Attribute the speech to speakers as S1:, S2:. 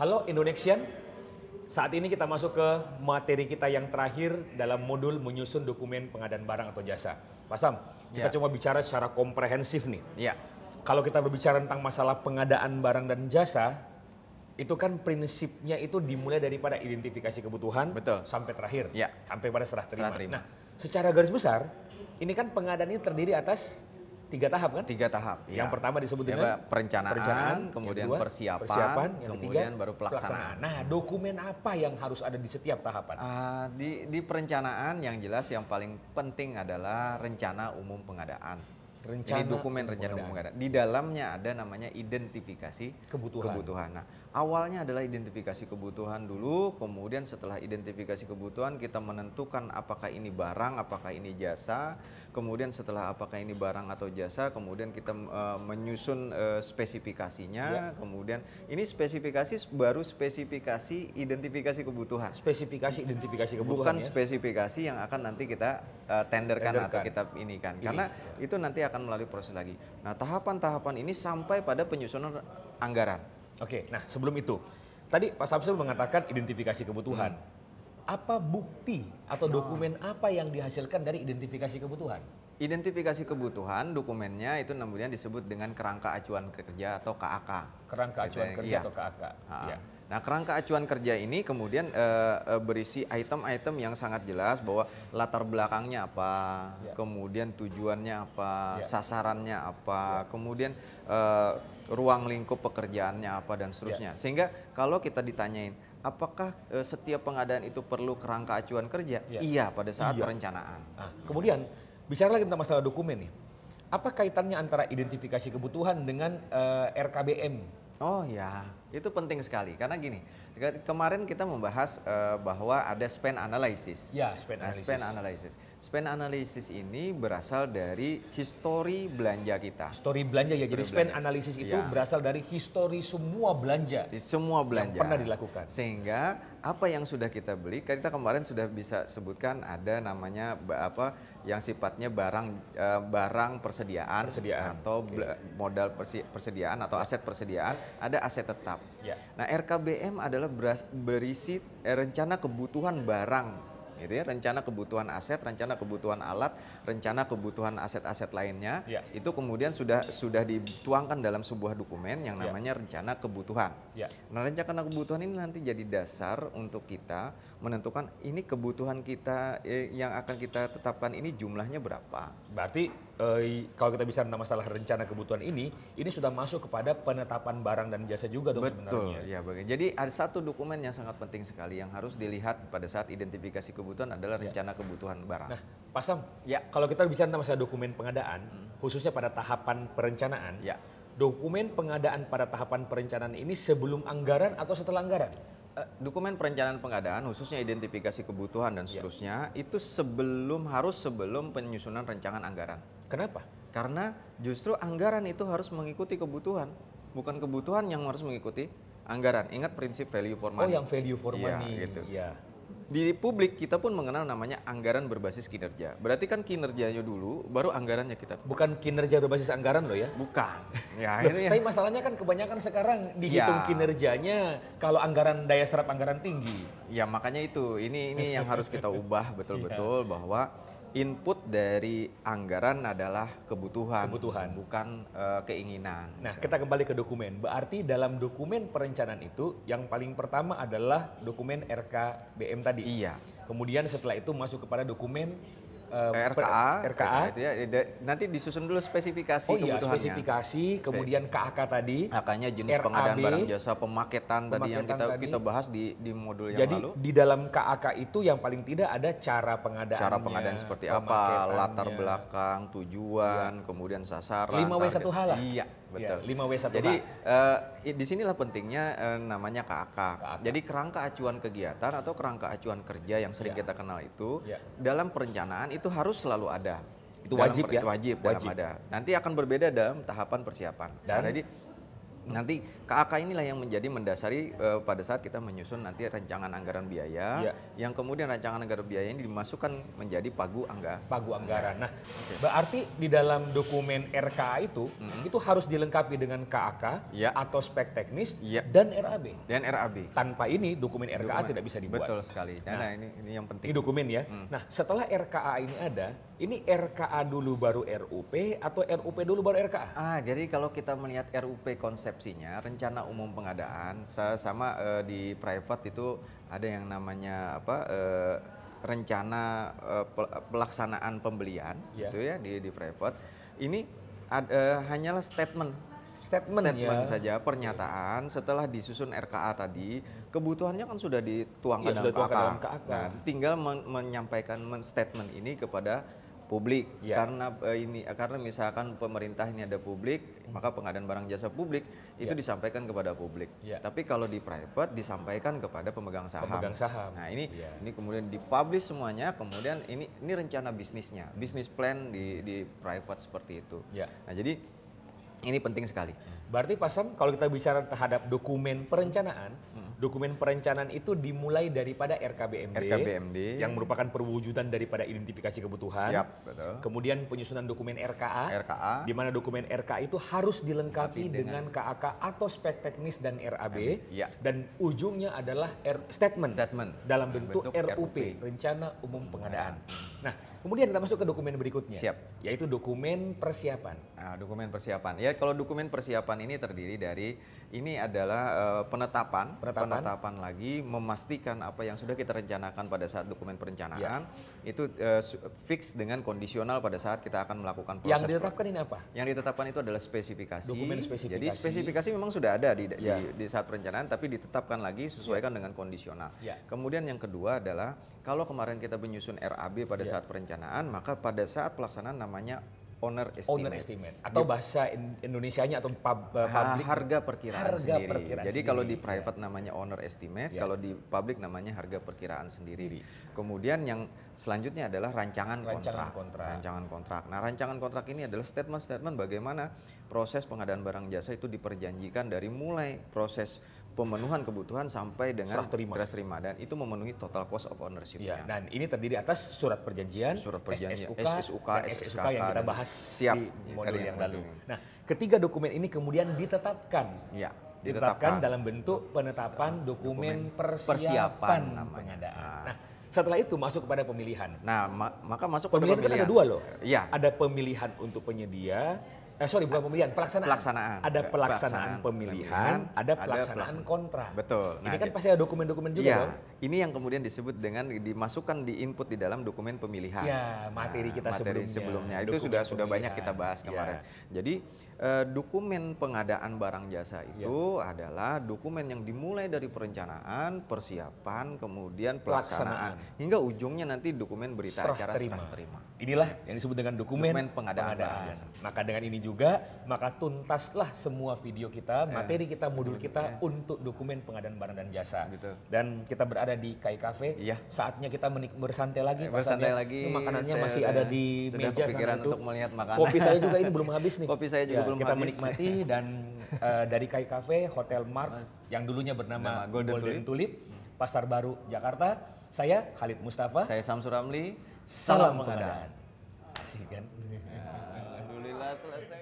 S1: Halo Indonesian, saat ini kita masuk ke materi kita yang terakhir dalam modul menyusun dokumen pengadaan barang atau jasa. Pak Sam, kita yeah. cuma bicara secara komprehensif nih. Iya. Kalau kita berbicara tentang masalah pengadaan barang dan jasa, itu kan prinsipnya itu dimulai daripada identifikasi kebutuhan Betul. sampai terakhir, ya. sampai pada serah terima. serah terima. Nah, secara garis besar, ini kan pengadaan ini terdiri atas tiga tahap kan? Tiga tahap. Yang iya. pertama disebut dengan ya, perencanaan, perencanaan, kemudian kedua, persiapan, persiapan, yang kemudian ketiga, baru pelaksanaan. pelaksanaan. Nah, dokumen apa yang harus ada di setiap tahapan? Uh, di di perencanaan yang jelas yang paling penting adalah rencana umum pengadaan. Rencana ini dokumen rencana umum keadaan. Di dalamnya ada namanya identifikasi kebutuhan. kebutuhan. Nah, awalnya adalah identifikasi kebutuhan dulu, kemudian setelah identifikasi kebutuhan kita menentukan apakah ini barang, apakah ini jasa, kemudian setelah apakah ini barang atau jasa, kemudian kita uh, menyusun uh, spesifikasinya, ya. kemudian ini spesifikasi baru spesifikasi identifikasi kebutuhan. Spesifikasi identifikasi kebutuhan. Bukan ya? spesifikasi yang akan nanti kita uh, eh, tenderkan, tenderkan atau kita ini kan. Karena itu nanti akan melalui proses lagi. Nah, tahapan-tahapan ini sampai pada penyusunan anggaran. Oke, nah sebelum itu, tadi Pak Samsul mengatakan identifikasi kebutuhan. Hmm. Apa bukti atau dokumen oh. apa yang dihasilkan dari identifikasi kebutuhan? Identifikasi kebutuhan dokumennya itu kemudian disebut dengan kerangka acuan kerja atau KAK. Kerangka acuan gitu ya. kerja iya. atau KAK. Ha. Ya. Nah, kerangka acuan kerja ini kemudian uh, uh, berisi item-item yang sangat jelas bahwa latar belakangnya apa, yeah. kemudian tujuannya apa, yeah. sasarannya apa, yeah. kemudian uh, ruang lingkup pekerjaannya apa dan seterusnya. Ya. Sehingga kalau kita ditanyain apakah setiap pengadaan itu perlu kerangka acuan kerja? Ya. Iya pada saat iya. perencanaan. Nah, kemudian bicara lagi tentang masalah dokumen nih. Apa kaitannya antara identifikasi kebutuhan dengan uh, RKBM Oh ya, itu penting sekali karena gini, Kemarin kita membahas uh, bahwa ada spend analysis. Ya, nah, spend analysis. Nah, spend analysis. Spend analysis ini berasal dari histori belanja kita. Histori belanja ya. Jadi spend belanja. analysis itu ya. berasal dari histori semua belanja. Di semua belanja. Yang pernah dilakukan. Sehingga apa yang sudah kita beli, kan kita kemarin sudah bisa sebutkan ada namanya apa yang sifatnya barang eh, barang persediaan, persediaan. atau okay. modal persediaan atau aset persediaan, ada aset tetap. Ya. Nah, RKBM adalah beras, berisi eh, rencana kebutuhan barang gitu ya rencana kebutuhan aset rencana kebutuhan alat rencana kebutuhan aset-aset lainnya ya. itu kemudian sudah sudah dituangkan dalam sebuah dokumen yang ya. namanya ya. rencana kebutuhan ya. nah rencana kebutuhan ini nanti jadi dasar untuk kita menentukan ini kebutuhan kita eh, yang akan kita tetapkan ini jumlahnya berapa berarti eh, kalau kita bicara tentang masalah rencana kebutuhan ini, ini sudah masuk kepada penetapan barang dan jasa juga dong Betul, sebenarnya. ya Jadi ada satu dokumen yang sangat penting sekali yang harus dilihat pada saat identifikasi kebutuhan adalah ya. rencana kebutuhan barang. Nah, Pak Sam, ya. kalau kita bicara tentang masalah dokumen pengadaan, hmm. khususnya pada tahapan perencanaan, ya. dokumen pengadaan pada tahapan perencanaan ini sebelum anggaran atau setelah anggaran? Eh, dokumen perencanaan pengadaan khususnya identifikasi kebutuhan dan ya. seterusnya ya. itu sebelum harus sebelum penyusunan rencana anggaran. Kenapa? Karena justru anggaran itu harus mengikuti kebutuhan, bukan kebutuhan yang harus mengikuti anggaran. Ingat prinsip value for money. Oh, yang value for ya, money. Gitu. Ya. Di publik kita pun mengenal namanya anggaran berbasis kinerja. Berarti kan kinerjanya dulu, baru anggarannya kita. Bukan kinerja berbasis anggaran loh ya? Bukan. Ya, Loh, ya. Tapi masalahnya kan kebanyakan sekarang dihitung ya. kinerjanya kalau anggaran daya serap anggaran tinggi. Ya makanya itu. Ini ini yang harus kita ubah iya. betul-betul ya. bahwa input dari anggaran adalah kebutuhan, kebutuhan. bukan uh, keinginan. Nah, kita kembali ke dokumen. Berarti dalam dokumen perencanaan itu yang paling pertama adalah dokumen RKBM tadi. Iya. Kemudian setelah itu masuk kepada dokumen uh, eh, RKA, RKA, RKA itu ya, nanti disusun dulu spesifikasi oh, iya, spesifikasi, kemudian KAK tadi, Makanya jenis RAB, pengadaan barang jasa, pemaketan, tadi yang kita tadi. kita bahas di di modul yang Jadi, lalu. Jadi di dalam KAK itu yang paling tidak ada cara pengadaan. Cara pengadaan seperti apa, latar belakang, tujuan, iya. kemudian sasaran. 5W satu hal lah. Iya betul. Ya, 5W 1 k Jadi uh, di sinilah pentingnya uh, namanya KAK. KAK. Jadi kerangka acuan kegiatan atau kerangka acuan kerja yang sering ya. kita kenal itu ya. dalam perencanaan itu harus selalu ada.
S2: Itu wajib per, ya. Wajib, wajib dalam ada.
S1: Nanti akan berbeda dalam tahapan persiapan. Dan? Nah, jadi Nanti KAK inilah yang menjadi mendasari uh, pada saat kita menyusun nanti rancangan anggaran biaya, ya. yang kemudian rancangan anggaran biaya ini dimasukkan menjadi pagu angga Pagu anggaran. Nah, okay. berarti di dalam dokumen RKA itu, mm -hmm. itu harus dilengkapi dengan KAK ya. atau spek teknis ya. dan RAB. Dan RAB. Tanpa ini dokumen RKA tidak bisa dibuat. Betul sekali. Nah, nah, nah ini, ini yang penting. Ini dokumen ya. Mm. Nah, setelah RKA ini ada, ini RKA dulu baru RUP atau RUP dulu baru RKA? Ah, jadi kalau kita melihat RUP konsepsinya, rencana umum pengadaan sama uh, di private itu ada yang namanya apa Uh, rencana uh, pelaksanaan pembelian yeah. gitu ya di di private. Ini ad, uh, hanyalah statement statement, statement ya. saja pernyataan okay. setelah disusun RKA tadi kebutuhannya kan sudah dituangkan ya, dalam, sudah dalam Nah, tinggal men menyampaikan men statement ini kepada publik ya. karena uh, ini karena misalkan pemerintah ini ada publik hmm. maka pengadaan barang jasa publik itu iya. disampaikan kepada publik ya. tapi kalau di private disampaikan kepada pemegang saham pemegang saham nah ini ya. ini kemudian dipublish semuanya kemudian ini ini rencana bisnisnya hmm. bisnis plan di di private seperti itu ya. nah jadi ini penting sekali. Berarti Pak Sam, kalau kita bicara terhadap dokumen perencanaan, hmm dokumen perencanaan itu dimulai daripada RKBMD, RKBMD yang merupakan perwujudan daripada identifikasi kebutuhan. Siap, betul. Kemudian penyusunan dokumen RKA, RKA di mana dokumen RKA itu harus dilengkapi dengan, dengan KAK atau spek teknis dan RAB ya. dan ujungnya adalah R, statement, statement dalam bentuk, bentuk RUP, RUP, Rencana Umum Pengadaan. Nah, Kemudian kita masuk ke dokumen berikutnya. Siap. Yaitu dokumen persiapan. Nah, dokumen persiapan. Ya, kalau dokumen persiapan ini terdiri dari ini adalah uh, penetapan, penetapan, penetapan lagi memastikan apa yang sudah kita rencanakan pada saat dokumen perencanaan ya. itu uh, fix dengan kondisional pada saat kita akan melakukan proses. Yang ditetapkan ini apa? Yang ditetapkan itu adalah spesifikasi. Dokumen spesifikasi. Jadi spesifikasi memang sudah ada di, ya. di, di saat perencanaan tapi ditetapkan lagi sesuaikan ya. dengan kondisional. Ya. Kemudian yang kedua adalah kalau kemarin kita menyusun RAB pada ya. saat perencanaan perencanaan, maka pada saat pelaksanaan namanya owner estimate. Owner estimate atau bahasa Indonesianya atau pub, eh, public gitu. harga perkiraan harga sendiri. Perkiraan Jadi sendiri. kalau di private ya. namanya owner estimate, ya. kalau di public namanya harga perkiraan sendiri. Iya. Kemudian yang selanjutnya adalah rancangan, rancangan kontrak. kontrak. Rancangan kontrak. Nah, rancangan kontrak ini adalah statement-statement bagaimana proses pengadaan barang jasa itu diperjanjikan dari mulai proses pemenuhan kebutuhan sampai dengan serah terima. Serah terima dan itu memenuhi total cost of ownership. Ya, dan ini terdiri atas surat perjanjian, surat perjanjian, SSUK, SSUK, dan SSUK, SSUK yang kita bahas siap, di modul yang lalu. Nah, ketiga dokumen ini kemudian ditetapkan. Ya ditetapkan, ditetapkan dalam bentuk penetapan dokumen, dokumen persiapan, persiapan pengadaan. Nah. nah. setelah itu masuk kepada pemilihan. Nah, ma maka masuk pemilihan pada pemilihan. Kan ada dua loh. Iya. Ada pemilihan untuk penyedia, Eh sorry bukan pemilihan, pelaksanaan. Pelaksanaan. Ada pelaksanaan, pelaksanaan pemilihan, pemilihan, ada pelaksanaan, pelaksanaan kontra. Betul. Nah, ini kan pasti ada dokumen-dokumen juga ya, Ini yang kemudian disebut dengan dimasukkan di input di dalam dokumen pemilihan. Ya, materi nah, kita nah, materi sebelumnya. sebelumnya. Itu sudah pemilihan. sudah banyak kita bahas kemarin. Ya. Jadi eh, dokumen pengadaan barang jasa iya. itu ya. adalah dokumen yang dimulai dari perencanaan, persiapan, kemudian pelaksanaan, pelaksanaan. hingga ujungnya nanti dokumen berita serah acara terima. serah terima. Inilah yang disebut dengan dokumen, dokumen pengadaan, pengadaan barang jasa. Maka dengan ini juga, maka tuntaslah semua video kita, yeah. materi kita, modul kita yeah. untuk dokumen pengadaan barang dan jasa. Gitu. Dan kita berada di Kai Cafe, yeah. saatnya kita bersantai lagi. Eh, bersantai lagi. Ini makanannya saya masih ada di meja. Sudah itu. untuk melihat makanan. Kopi saya juga ini belum habis nih. Kopi saya juga ya, belum kita habis. Kita menikmati dan uh, dari Kai Cafe, Hotel Mars, yang dulunya bernama Nama Golden, Golden Tulip. Tulip, Pasar Baru, Jakarta. Saya Khalid Mustafa. Saya Samsur Ramli. Salam, Salam pengadaan sih kan. Alhamdulillah selesai.